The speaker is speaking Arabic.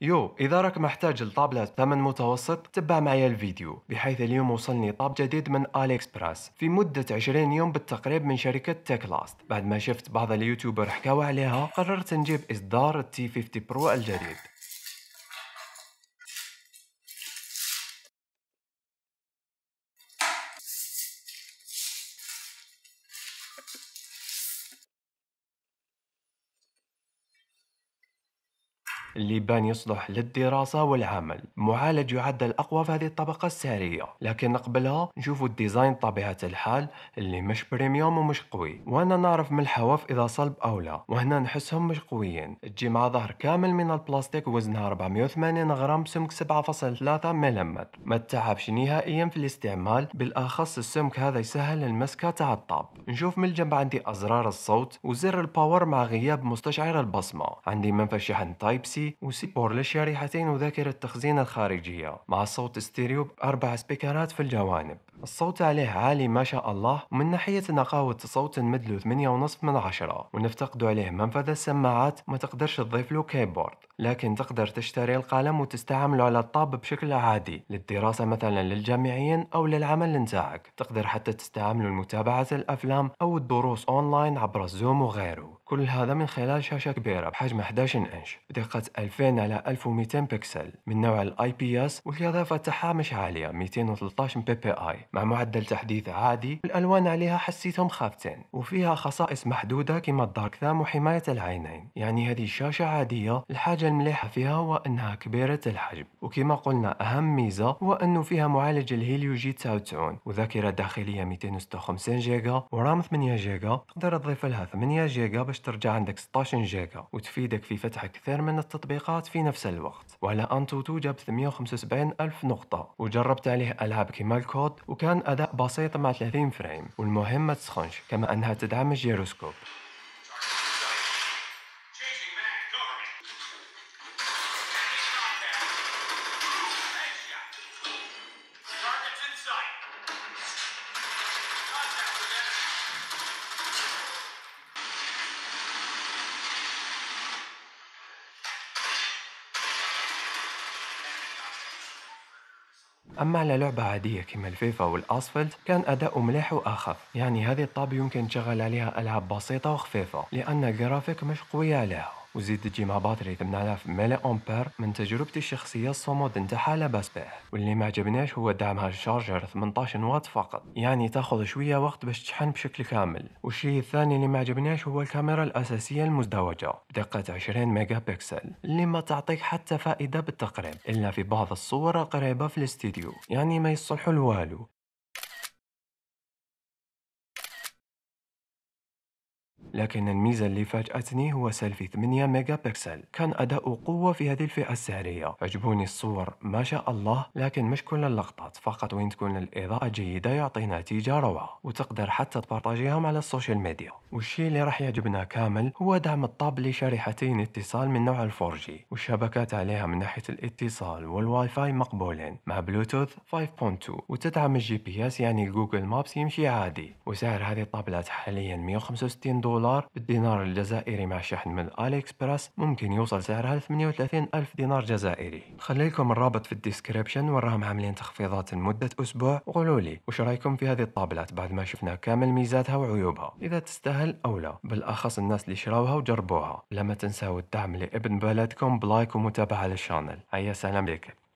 يو إذا راك محتاج لطابلة ثمن متوسط تبع معي الفيديو بحيث اليوم وصلني طاب جديد من أليكس في مدة 20 يوم بالتقريب من شركة تكلاست بعد ما شفت بعض اليوتيوبر حكاوا عليها قررت نجيب إصدار التي 50 برو الجديد اللي بان يصلح للدراسة والعمل معالج يعد الأقوى في هذه الطبقة السعرية لكن قبلها نشوفوا الديزاين طبيعة الحال اللي مش بريميوم ومش قوي وأنا نعرف من الحواف إذا صلب أو لا وهنا نحسهم مش قويين تجي مع ظهر كامل من البلاستيك وزنها 480 غرام سمك 7.3 ملم ما تتعبش نهائيا في الاستعمال بالأخص السمك هذا يسهل المسكة تاع الطاب نشوف من الجنب عندي أزرار الصوت وزر الباور مع غياب مستشعر البصمة عندي منفذ شحن تايب سي وسيبور للشريحتين وذاكرة التخزين الخارجية مع صوت ستيريو بأربع سبيكرات في الجوانب الصوت عليه عالي ما شاء الله ومن ناحية نقاوة الصوت نمد له 8.5 من عشرة ونفتقد عليه منفذ السماعات ما تقدرش تضيف له كيبورد لكن تقدر تشتري القلم وتستعمله على الطاب بشكل عادي للدراسة مثلا للجامعيين أو للعمل نتاعك تقدر حتى تستعمله لمتابعة الأفلام أو الدروس أونلاين عبر الزوم وغيره كل هذا من خلال شاشة كبيرة بحجم 11 إنش بدقة 2000 على 1200 بكسل من نوع الاي بي اس والإضافة تاعها مش عالية 213 PPI مع معدل تحديث عادي الألوان عليها حسيتهم خافتين وفيها خصائص محدودة كما الدارك ثام وحماية العينين يعني هذه الشاشة عادية الحاجة المليحة فيها هو أنها كبيرة الحجم وكما قلنا أهم ميزة هو أنه فيها معالج الهيليو جي 99 وذاكرة داخلية 256 جيجا ورام 8 جيجا تقدر تضيف لها 8 جيجا باش ترجع عندك 16 جيجا وتفيدك في فتح كثير من التطبيقات في نفس الوقت وعلى أنتوتو جاب 875 ألف نقطة وجربت عليه ألعاب كما الكود وكان كان أداء بسيط مع 30 فريم والمهمة تسخنش كما أنها تدعم الجيروسكوب أما على لعبة عادية كما الفيفا والأسفلت كان أداؤه مليح وأخف يعني هذه الطابة يمكن تشغل عليها ألعاب بسيطة وخفيفة لأن الجرافيك مش قوية عليها وزيد تجي مع باتري 8000 ملي امبير من تجربتي الشخصيه الصمود نتاعها لاباس به واللي ما عجبنيش هو دعمها الشارجر 18 واط فقط يعني تاخذ شويه وقت باش تشحن بشكل كامل والشيء الثاني اللي ما عجبنيش هو الكاميرا الاساسيه المزدوجه بدقه 20 ميجا بكسل اللي ما تعطيك حتى فائده بالتقريب الا في بعض الصور قريبه في الاستديو يعني ما يصلحوا لوالو لكن الميزة اللي فاجأتني هو سيلفي 8 ميجا بكسل كان أداؤه قوة في هذه الفئة السعرية عجبوني الصور ما شاء الله لكن مش كل اللقطات فقط وين تكون الإضاءة جيدة يعطي نتيجة روعة وتقدر حتى تبارطاجيهم على السوشيال ميديا والشي اللي راح يعجبنا كامل هو دعم الطاب لشريحتين اتصال من نوع الفورجي والشبكات عليها من ناحية الاتصال والواي فاي مقبولين مع بلوتوث 5.2 وتدعم الجي بي اس يعني جوجل مابس يمشي عادي وسعر هذه الطابلات حاليا 165 دولار دولار بالدينار الجزائري مع شحن من الي اكسبرس ممكن يوصل سعرها ل 38 ألف دينار جزائري خلي لكم الرابط في الديسكريبشن وراهم عاملين تخفيضات لمدة أسبوع وقولوا لي وش رايكم في هذه الطابلات بعد ما شفنا كامل ميزاتها وعيوبها إذا تستاهل أو لا بالأخص الناس اللي شراوها وجربوها لما تنساو الدعم لابن بلدكم بلايك ومتابعة للشانل هيا سلام بكم